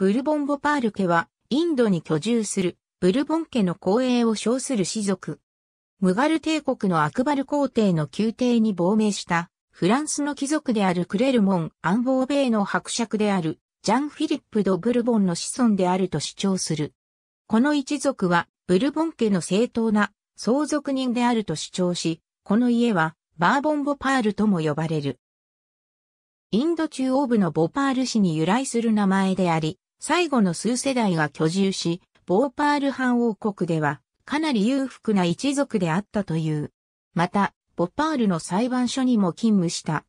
ブルボン・ボパール家は、インドに居住する、ブルボン家の後衛を称する氏族。ムガル帝国のアクバル皇帝の宮廷に亡命した、フランスの貴族であるクレルモン・アンボーベイの伯爵である、ジャン・フィリップ・ド・ブルボンの子孫であると主張する。この一族は、ブルボン家の正当な相続人であると主張し、この家は、バーボン・ボパールとも呼ばれる。インド中央部のボパール市に由来する名前であり、最後の数世代が居住し、ボーパール藩王国ではかなり裕福な一族であったという。また、ボパールの裁判所にも勤務した。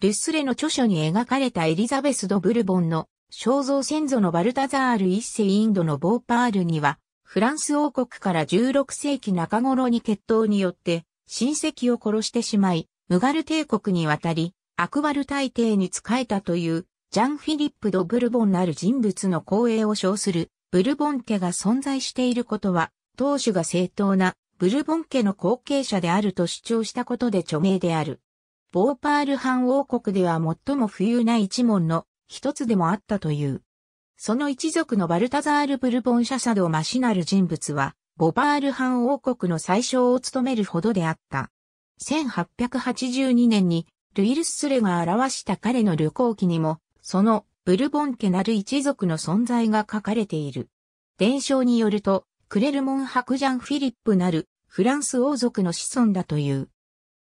ルッスレの著書に描かれたエリザベス・ド・ブルボンの肖像先祖のバルタザール一世インドのボーパールには、フランス王国から16世紀中頃に決闘によって親戚を殺してしまい、ムガル帝国に渡り、アクバル大帝に仕えたというジャン・フィリップ・ド・ブルボンなる人物の光栄を称するブルボン家が存在していることは、当主が正当なブルボン家の後継者であると主張したことで著名である。ボーパール藩王国では最も富裕な一門の一つでもあったという。その一族のバルタザール・ブルボン・シャサド・マシなる人物は、ボパール藩王国の最小を務めるほどであった。1882年にルイルス・スレが表した彼の旅行記にもそのブルボン家なる一族の存在が書かれている。伝承によると、クレルモン伯ジャン・フィリップなるフランス王族の子孫だという。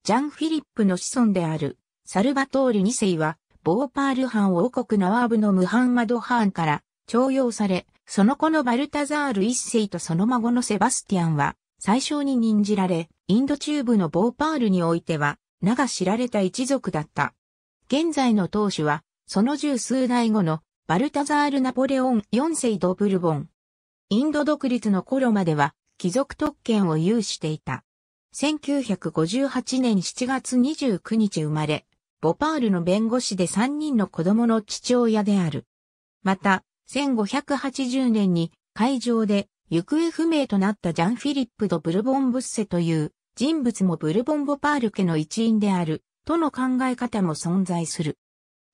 ジャン・フィリップの子孫であるサルバトール2世は、ボーパール藩王国ナワーブのムハンマド・ハーンから徴用され、その子のバルタザール1世とその孫のセバスティアンは、最初に任じられ、インド中部のボーパールにおいては、名が知られた一族だった。現在の当主は、その十数代後のバルタザール・ナポレオン4世ド・ブルボン。インド独立の頃までは貴族特権を有していた。1958年7月29日生まれ、ボパールの弁護士で3人の子供の父親である。また、1580年に会場で行方不明となったジャン・フィリップ・ド・ブルボン・ブッセという人物もブルボン・ボパール家の一員であるとの考え方も存在する。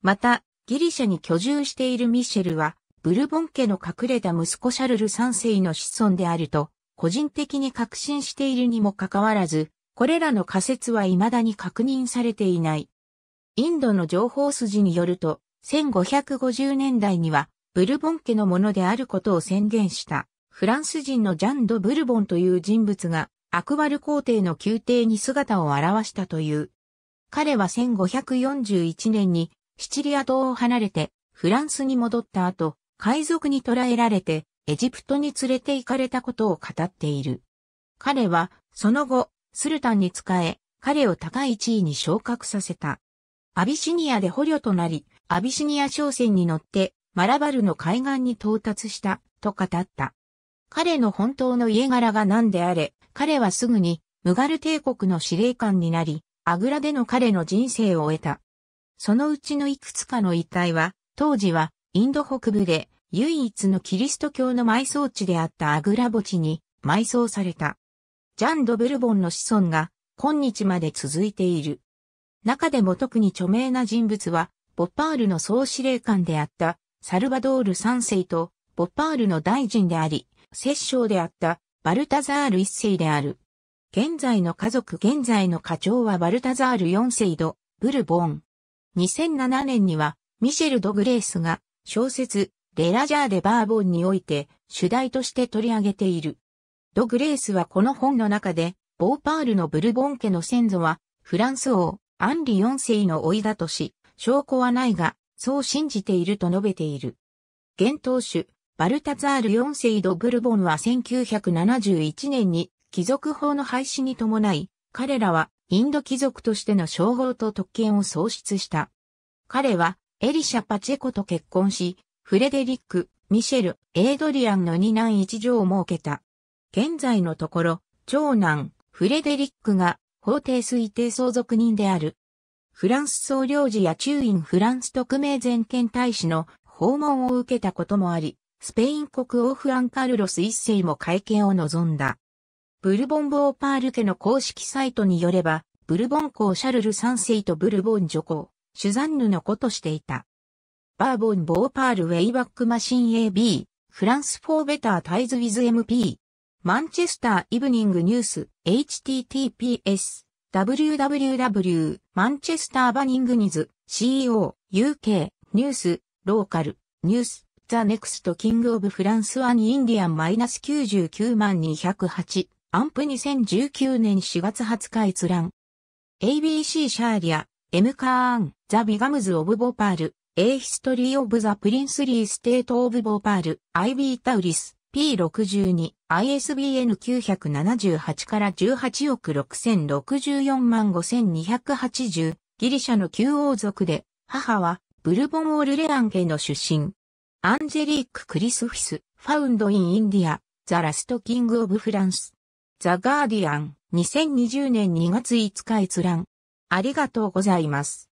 また、ギリシャに居住しているミシェルは、ブルボン家の隠れた息子シャルル3世の子孫であると、個人的に確信しているにもかかわらず、これらの仮説は未だに確認されていない。インドの情報筋によると、1550年代には、ブルボン家のものであることを宣言した、フランス人のジャン・ド・ブルボンという人物が、アクバル皇帝の宮廷に姿を現したという。彼は1541年にシチリア島を離れて、フランスに戻った後、海賊に捕らえられて、エジプトに連れて行かれたことを語っている。彼は、その後、スルタンに仕え、彼を高い地位に昇格させた。アビシニアで捕虜となり、アビシニア商船に乗って、マラバルの海岸に到達した、と語った。彼の本当の家柄が何であれ、彼はすぐに、ムガル帝国の司令官になり、アグラでの彼の人生を終えた。そのうちのいくつかの遺体は、当時はインド北部で唯一のキリスト教の埋葬地であったアグラ墓地に埋葬された。ジャン・ド・ブルボンの子孫が今日まで続いている。中でも特に著名な人物は、ボッパールの総司令官であったサルバドール三世とボッパールの大臣であり、摂政であったバルタザール一世である。現在の家族現在の課長はバルタザール四世ド・ブルボン。2007年には、ミシェル・ド・グレースが、小説、レラジャー・デ・バーボンにおいて、主題として取り上げている。ド・グレースはこの本の中で、ボーパールのブルボン家の先祖は、フランス王、アンリ四世の老いだとし、証拠はないが、そう信じていると述べている。現当主、バルタツール四世ド・ブルボンは1971年に貴族法の廃止に伴い、彼らはインド貴族としての称号と特権を創出した。彼は、エリシャ・パチェコと結婚し、フレデリック、ミシェル、エイドリアンの二男一女を設けた。現在のところ、長男、フレデリックが法定推定相続人である。フランス総領事や中印フランス特命全権大使の訪問を受けたこともあり、スペイン国王フランカルロス一世も会見を望んだ。ブルボン・ボーパール家の公式サイトによれば、ブルボン公シャルル3世とブルボン女公、シュザンヌの子としていた。バーボン・ボーパール・ウェイバック・マシン AB、フランス・フォー・ベター・タイズ・ウィズ・ MP、マンチェスター・イブニング・ニュース、https、www、マンチェスター・バニング・ニズ、CEO、UK、ニュース、ローカル、ニュース、ザ・ネクスト・キング・オブ・フランス・ワン・インディアン・マイナス99万208。アンプ2019年4月20日閲覧。ABC シャーリア、エムカーン、ザ・ビガムズ・オブ・ボパール、A History of the Princely State of b o p a l IB タウリス、P62、ISBN 978から18億6064万5280、ギリシャの旧王族で、母は、ブルボン・オルレアン家の出身。アンジェリーク・クリスフィス、ファウンド・イン・インディア、ザ・ラスト・キング・オブ・フランス。ザ・ガーディアン2020年2月5日閲覧。ありがとうございます。